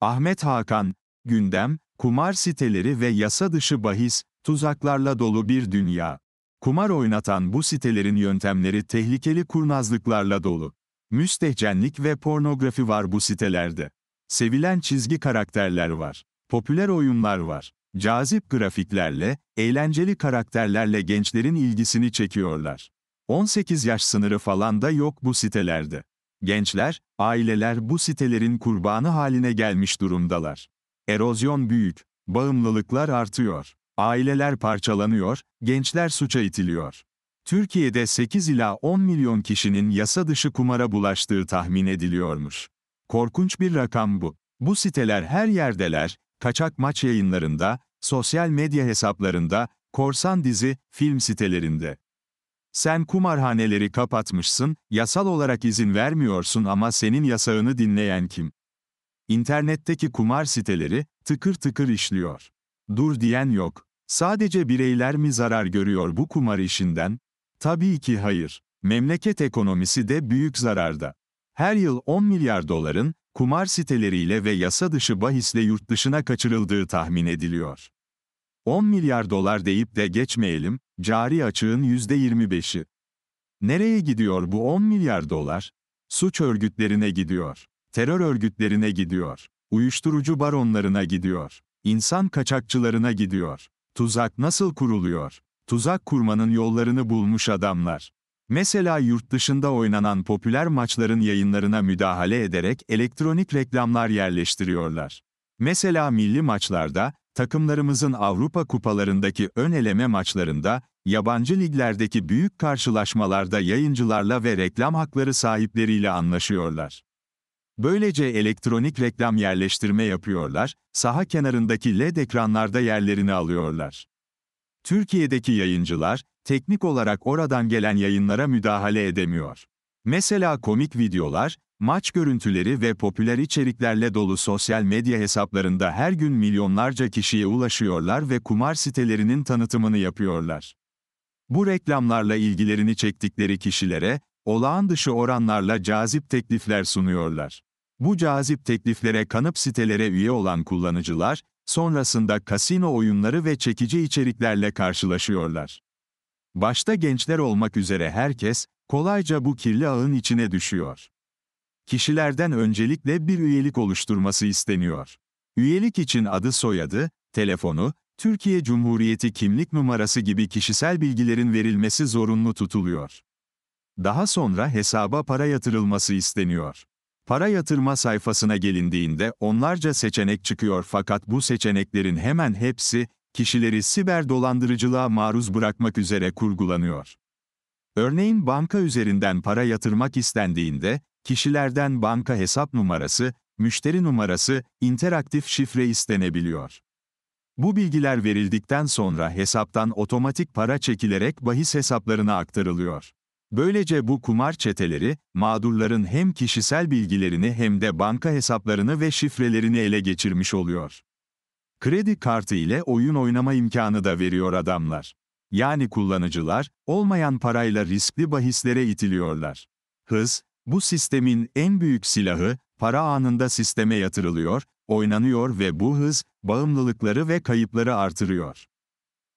Ahmet Hakan, gündem, kumar siteleri ve yasa dışı bahis, tuzaklarla dolu bir dünya. Kumar oynatan bu sitelerin yöntemleri tehlikeli kurnazlıklarla dolu. Müstehcenlik ve pornografi var bu sitelerde. Sevilen çizgi karakterler var. Popüler oyunlar var. Cazip grafiklerle, eğlenceli karakterlerle gençlerin ilgisini çekiyorlar. 18 yaş sınırı falan da yok bu sitelerde. Gençler, aileler bu sitelerin kurbanı haline gelmiş durumdalar. Erozyon büyük, bağımlılıklar artıyor, aileler parçalanıyor, gençler suça itiliyor. Türkiye'de 8 ila 10 milyon kişinin yasa dışı kumara bulaştığı tahmin ediliyormuş. Korkunç bir rakam bu. Bu siteler her yerdeler, kaçak maç yayınlarında, sosyal medya hesaplarında, korsan dizi, film sitelerinde. Sen kumarhaneleri kapatmışsın, yasal olarak izin vermiyorsun ama senin yasağını dinleyen kim? İnternetteki kumar siteleri, tıkır tıkır işliyor. Dur diyen yok. Sadece bireyler mi zarar görüyor bu kumar işinden? Tabii ki hayır. Memleket ekonomisi de büyük zararda. Her yıl 10 milyar doların, kumar siteleriyle ve yasa dışı bahisle yurt dışına kaçırıldığı tahmin ediliyor. 10 milyar dolar deyip de geçmeyelim, Cari açığın %25'i. Nereye gidiyor bu 10 milyar dolar? Suç örgütlerine gidiyor. Terör örgütlerine gidiyor. Uyuşturucu baronlarına gidiyor. İnsan kaçakçılarına gidiyor. Tuzak nasıl kuruluyor? Tuzak kurmanın yollarını bulmuş adamlar. Mesela yurt dışında oynanan popüler maçların yayınlarına müdahale ederek elektronik reklamlar yerleştiriyorlar. Mesela milli maçlarda, takımlarımızın Avrupa kupalarındaki ön eleme maçlarında, yabancı liglerdeki büyük karşılaşmalarda yayıncılarla ve reklam hakları sahipleriyle anlaşıyorlar. Böylece elektronik reklam yerleştirme yapıyorlar, saha kenarındaki LED ekranlarda yerlerini alıyorlar. Türkiye'deki yayıncılar, teknik olarak oradan gelen yayınlara müdahale edemiyor. Mesela komik videolar, Maç görüntüleri ve popüler içeriklerle dolu sosyal medya hesaplarında her gün milyonlarca kişiye ulaşıyorlar ve kumar sitelerinin tanıtımını yapıyorlar. Bu reklamlarla ilgilerini çektikleri kişilere, olağan dışı oranlarla cazip teklifler sunuyorlar. Bu cazip tekliflere kanıp sitelere üye olan kullanıcılar, sonrasında kasino oyunları ve çekici içeriklerle karşılaşıyorlar. Başta gençler olmak üzere herkes, kolayca bu kirli ağın içine düşüyor kişilerden öncelikle bir üyelik oluşturması isteniyor. Üyelik için adı soyadı, telefonu, Türkiye Cumhuriyeti kimlik numarası gibi kişisel bilgilerin verilmesi zorunlu tutuluyor. Daha sonra hesaba para yatırılması isteniyor. Para yatırma sayfasına gelindiğinde onlarca seçenek çıkıyor fakat bu seçeneklerin hemen hepsi kişileri siber dolandırıcılığa maruz bırakmak üzere kurgulanıyor. Örneğin banka üzerinden para yatırmak istendiğinde kişilerden banka hesap numarası, müşteri numarası, interaktif şifre istenebiliyor. Bu bilgiler verildikten sonra hesaptan otomatik para çekilerek bahis hesaplarına aktarılıyor. Böylece bu kumar çeteleri, mağdurların hem kişisel bilgilerini hem de banka hesaplarını ve şifrelerini ele geçirmiş oluyor. Kredi kartı ile oyun oynama imkanı da veriyor adamlar. Yani kullanıcılar, olmayan parayla riskli bahislere itiliyorlar. Hız, bu sistemin en büyük silahı, para anında sisteme yatırılıyor, oynanıyor ve bu hız, bağımlılıkları ve kayıpları artırıyor.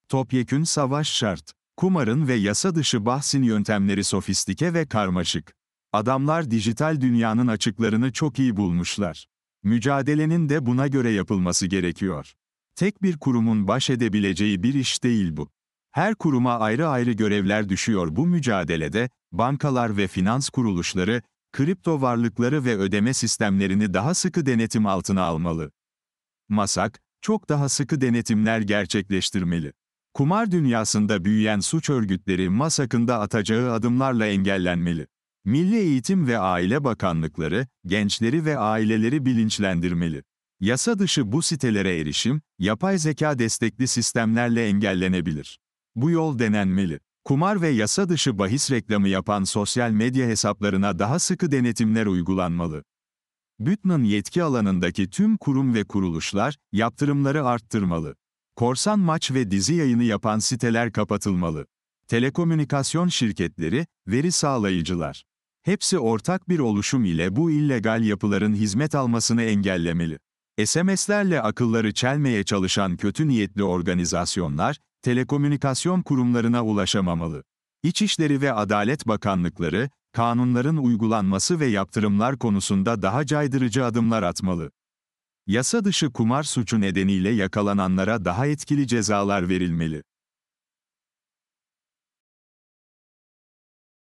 Topyekün savaş şart. Kumarın ve yasa dışı bahsin yöntemleri sofistike ve karmaşık. Adamlar dijital dünyanın açıklarını çok iyi bulmuşlar. Mücadelenin de buna göre yapılması gerekiyor. Tek bir kurumun baş edebileceği bir iş değil bu. Her kuruma ayrı ayrı görevler düşüyor bu mücadelede, bankalar ve finans kuruluşları, kripto varlıkları ve ödeme sistemlerini daha sıkı denetim altına almalı. Masak, çok daha sıkı denetimler gerçekleştirmeli. Kumar dünyasında büyüyen suç örgütleri MASAK'ın da atacağı adımlarla engellenmeli. Milli Eğitim ve Aile Bakanlıkları, gençleri ve aileleri bilinçlendirmeli. Yasa dışı bu sitelere erişim, yapay zeka destekli sistemlerle engellenebilir. Bu yol denenmeli kumar ve yasa dışı bahis reklamı yapan sosyal medya hesaplarına daha sıkı denetimler uygulanmalı. Bütn'ın yetki alanındaki tüm kurum ve kuruluşlar, yaptırımları arttırmalı. Korsan maç ve dizi yayını yapan siteler kapatılmalı. Telekomünikasyon şirketleri, veri sağlayıcılar. Hepsi ortak bir oluşum ile bu illegal yapıların hizmet almasını engellemeli. SMS'lerle akılları çelmeye çalışan kötü niyetli organizasyonlar, telekomünikasyon kurumlarına ulaşamamalı. İçişleri ve Adalet Bakanlıkları, kanunların uygulanması ve yaptırımlar konusunda daha caydırıcı adımlar atmalı. Yasa dışı kumar suçu nedeniyle yakalananlara daha etkili cezalar verilmeli.